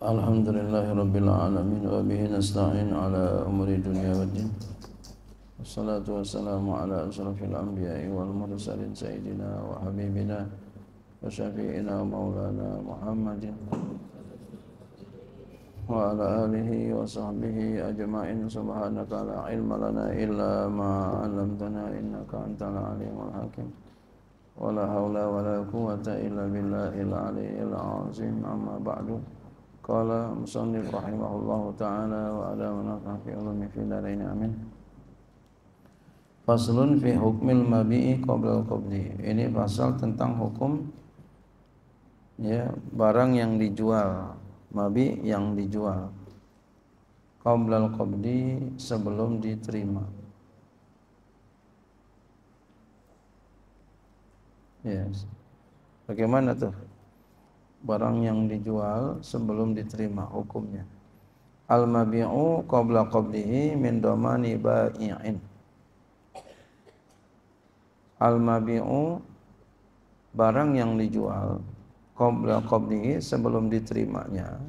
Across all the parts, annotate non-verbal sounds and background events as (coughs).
الحمد لله رب العالمين وبه نستعين على أمور الدنيا والدين والصلاة والسلام على أشرف الأنبياء والمرسلين سيدنا وحبيبنا وشفيئنا مولانا محمد وعلى آله وصحبه أجمعين سبحانك لا علم لنا إلا ما علمتنا إنك أنت العليم الحكيم ولا حول ولا قوة إلا بالله العلي العظيم أما بعد قال مصنف رحمه wa تعالى wa منافع fi علوم fi دارين amin. Faslun fi hukmil mabi'i qabla qabli. Ini pasal tentang hukum ya barang yang dijual, mabi yang dijual. Qabla qabli sebelum diterima. Yes. Bagaimana tuh? barang yang dijual sebelum diterima hukumnya. Al mabi'u qabla qablihi min domani ba'i'in. Al mabi'u barang yang dijual qabla qablihi sebelum diterimanya.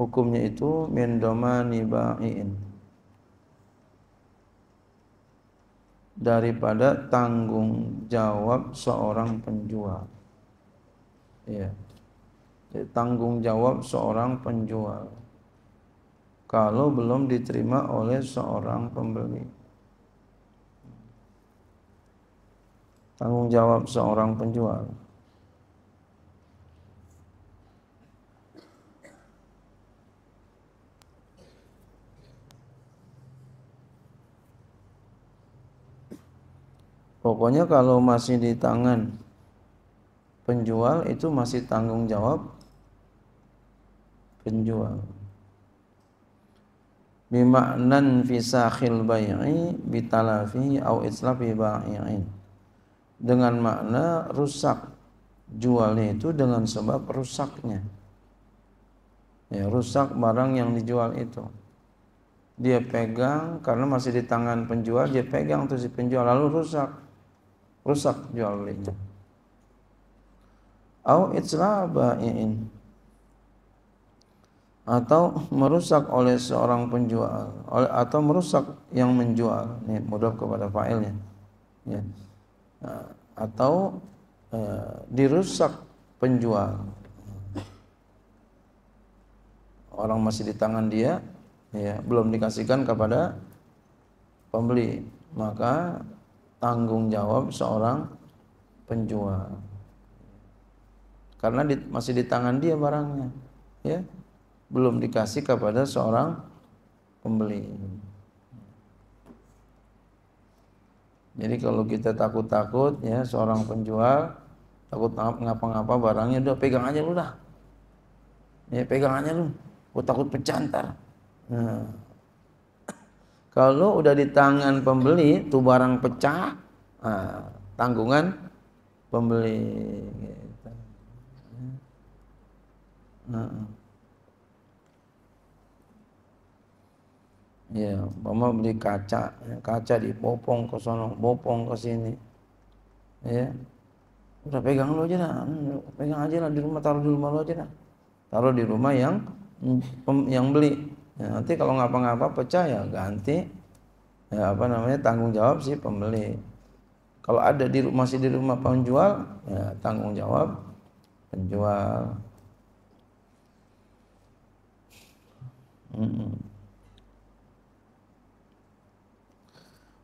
Hukumnya itu min domani ba'i'in. daripada tanggung jawab seorang penjual ya Jadi, tanggung jawab seorang penjual kalau belum diterima oleh seorang pembeli tanggung jawab seorang penjual Pokoknya kalau masih di tangan penjual itu masih tanggung jawab penjual bimaknan fisakhil bay'i bitalafi au islafi ba'i'in dengan makna rusak jualnya itu dengan sebab rusaknya ya rusak barang yang dijual itu dia pegang karena masih di tangan penjual dia pegang terus si penjual lalu rusak rusak jual belinya au itsrabain atau merusak oleh seorang penjual oleh atau merusak yang menjual ini mudah kepada fa'ilnya ya. atau e, dirusak penjual orang masih di tangan dia ya belum dikasihkan kepada pembeli maka tanggung jawab seorang penjual karena di, masih di tangan dia barangnya ya belum dikasih kepada seorang pembeli jadi kalau kita takut-takut ya seorang penjual takut ngapa-ngapa barangnya udah pegang aja lu dah ya pegang aja lu gue takut pecah nah. kalau udah di tangan pembeli tuh barang pecah nah, tanggungan pembeli gitu. Nah. Ya, mama beli kaca, ya, kaca dipopong ke sana, bopong ke sini. Ya. Udah pegang lo aja lah, hmm, pegang aja lah di rumah, taruh di rumah lo aja lah. Taruh di rumah yang yang beli. Ya, nanti kalau ngapa-ngapa pecah ya ganti ya apa namanya tanggung jawab sih pembeli. Kalau ada di rumah, masih di rumah penjual, ya tanggung jawab penjual.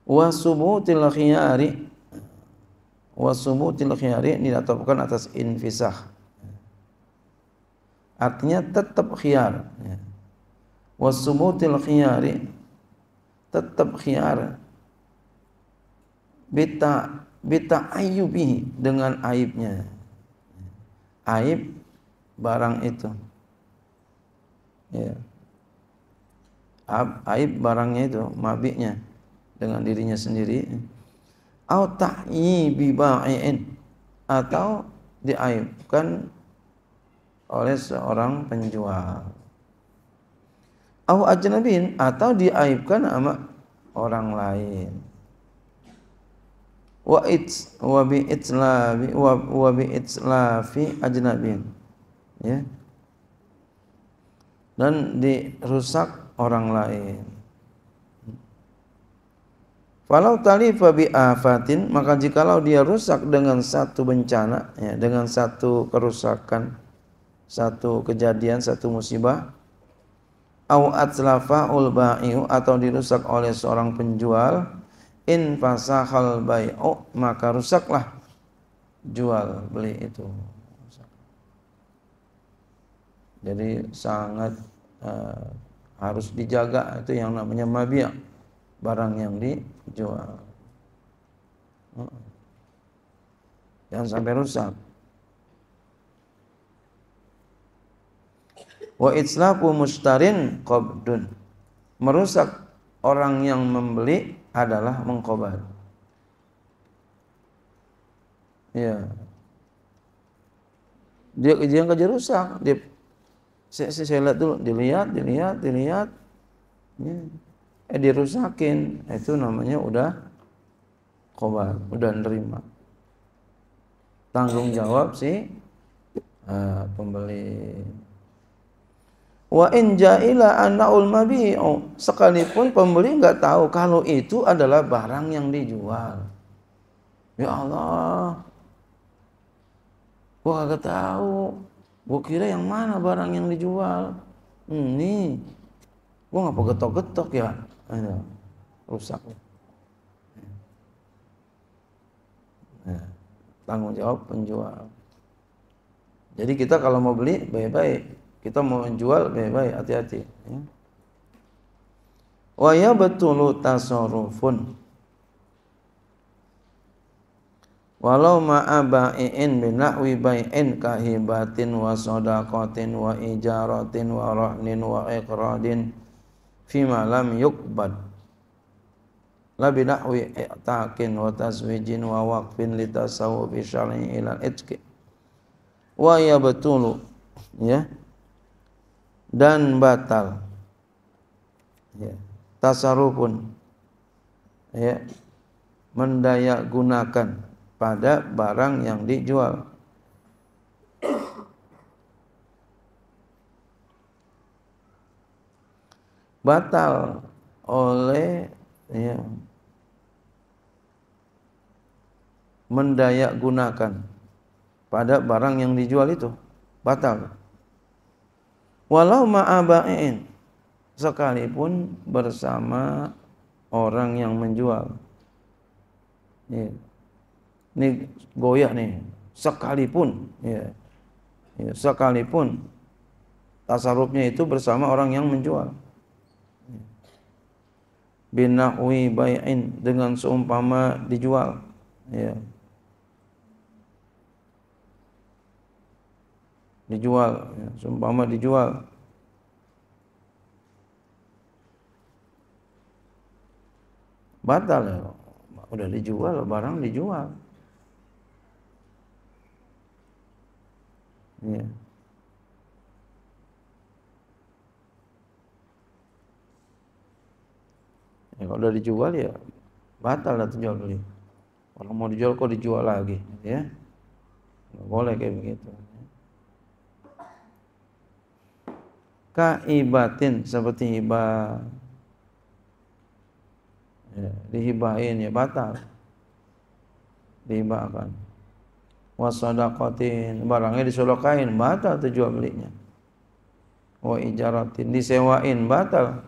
wa subutil khiyari wa subutil khiyari atas infisah artinya tetap khiyar ya. wa subutil khiyari tetap khiyar bita bita ayubihi dengan aibnya aib barang itu ya aib barangnya itu mabiknya dengan dirinya sendiri au ta'yibi ba'in atau diaibkan oleh seorang penjual au ajnabin atau diaibkan sama orang lain wa its wa bi itlafi wa, wa bi itlafi ajnabin ya dan dirusak orang lain. Walau tali fabi afatin, maka jikalau dia rusak dengan satu bencana, ya, dengan satu kerusakan, satu kejadian, satu musibah, au atlafa ulba'iu atau dirusak oleh seorang penjual, in fasahal bayo maka rusaklah jual beli itu. Jadi sangat uh, harus dijaga itu yang namanya mabia barang yang dijual hmm. jangan sampai rusak wa itslaku mustarin qabdun merusak orang yang membeli adalah mengkobar ya dia dia nggak rusak dia saya, saya, saya lihat dulu dilihat dilihat dilihat ya. eh dirusakin itu namanya udah kobar udah nerima tanggung jawab si uh, pembeli wa in ja'ila annaul mabi'u sekalipun pembeli nggak tahu kalau itu adalah barang yang dijual ya Allah gua kagak tahu Gue kira yang mana barang yang dijual? Hmm, gue ngapa getok-getok ya? Ayo, rusak. Ya. tanggung jawab penjual. Jadi kita kalau mau beli baik-baik, kita mau menjual baik-baik, hati-hati. Ya. Wa yabtulu tasarrufun Walau ma'a ba'in bin bai'in kahibatin wa sadaqatin wa ijaratin wa rahnin wa iqradin fima lam yukbad la bi nahwi i'taqin wa taswijin wa waqfin li tasawuf syar'i ila ijki wa ya betul ya dan batal ya tasarufun ya mendaya gunakan pada barang yang dijual. Batal oleh ya, mendayak gunakan pada barang yang dijual itu batal. Walau ma'abain sekalipun bersama orang yang menjual. Ya ini goyah nih sekalipun ya. ya sekalipun tasarufnya itu bersama orang yang menjual ya. binahwi bayin dengan seumpama dijual ya dijual ya. seumpama dijual batal ya. udah dijual barang dijual Ya. ya kalau udah dijual ya batal lah jual beli. Orang mau dijual kok dijual lagi, ya? Nggak boleh kayak begitu. Kaibatin seperti hibah. Ya, dihibahin ya batal. Dihibahkan. wasadaqatin barangnya disuruh batal tu jual belinya? wa ijaratin disewain batal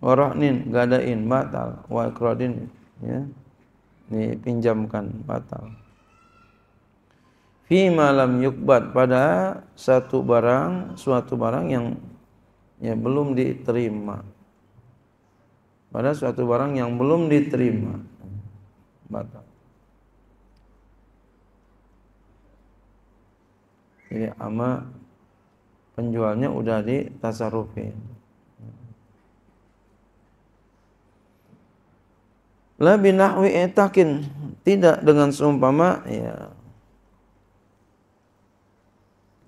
warahnin gadain batal wa ikradin ya ni pinjamkan batal fi malam yukbat pada satu barang suatu barang yang yang belum diterima pada suatu barang yang belum diterima batal Jadi ama penjualnya udah ditasarufin. lebih nahwi etakin tidak dengan seumpama ya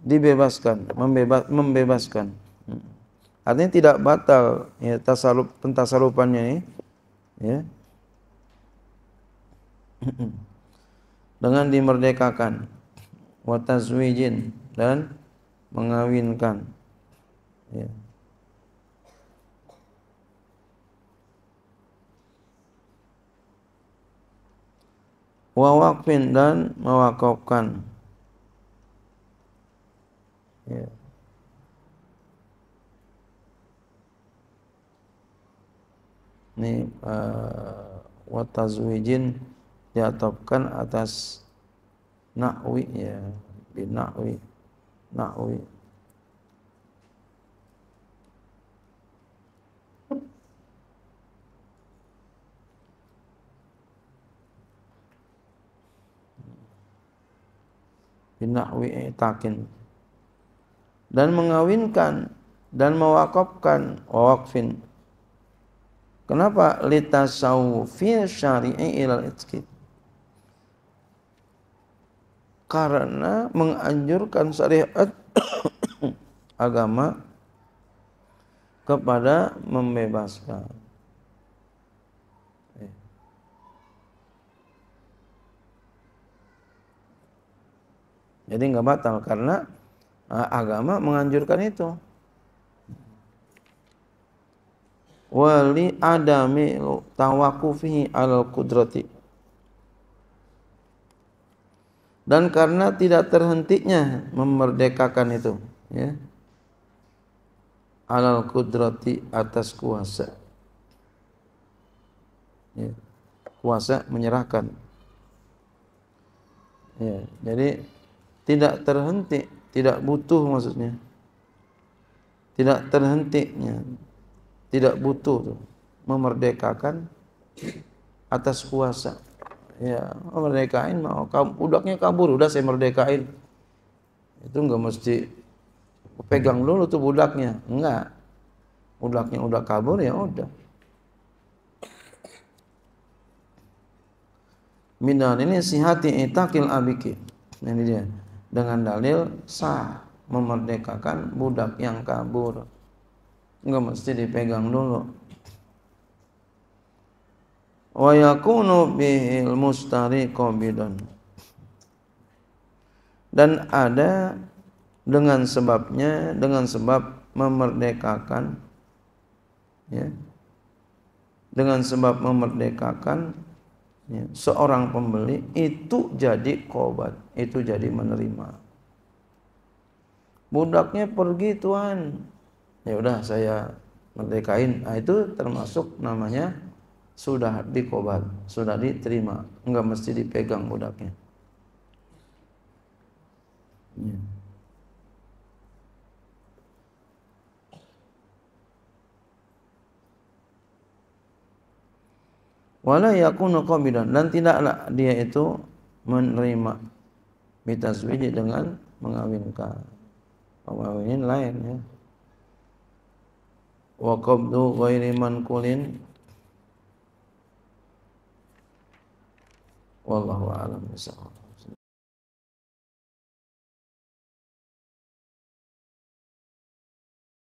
dibebaskan, membebas, membebaskan. Artinya tidak batal ya tasarup pentasarupannya ini. Ya. dengan dimerdekakan. Watazwijin dan mengawinkan ya. wawakfin dan mewakafkan ya. ini uh, watazwijin diatopkan atas nahwi ya bin nahwi nahwi eh, takin dan mengawinkan dan mewakopkan wakfin kenapa lita sawfi syari'i ilal itqi karena menganjurkan syariat (coughs) agama kepada membebaskan. Eh. Jadi nggak batal karena eh, agama menganjurkan itu. Wali adami tawakufi al kudrati dan karena tidak terhentinya memerdekakan itu ya alal kudrati atas kuasa ya. kuasa menyerahkan ya jadi tidak terhenti tidak butuh maksudnya tidak terhentinya tidak butuh memerdekakan atas kuasa ya oh, merdekain mau udaknya kabur udah saya merdekain itu nggak mesti pegang dulu tuh budaknya enggak budaknya udah kabur ya udah minan ini si sihati itakil abiki ini dia dengan dalil sah memerdekakan budak yang kabur nggak mesti dipegang dulu wa yakunu bihil mustari qabidun dan ada dengan sebabnya dengan sebab memerdekakan ya dengan sebab memerdekakan ya, seorang pembeli itu jadi kobat itu jadi menerima budaknya pergi tuan ya udah saya merdekain nah itu termasuk namanya sudah dikobal, sudah diterima, enggak mesti dipegang budaknya. Ya. Wala yakunu qabidan dan tidaklah dia itu menerima bitaswiji dengan mengawinkan pengawinin lain ya. Wa qabdu ghairi mankulin والله أعلم بصواب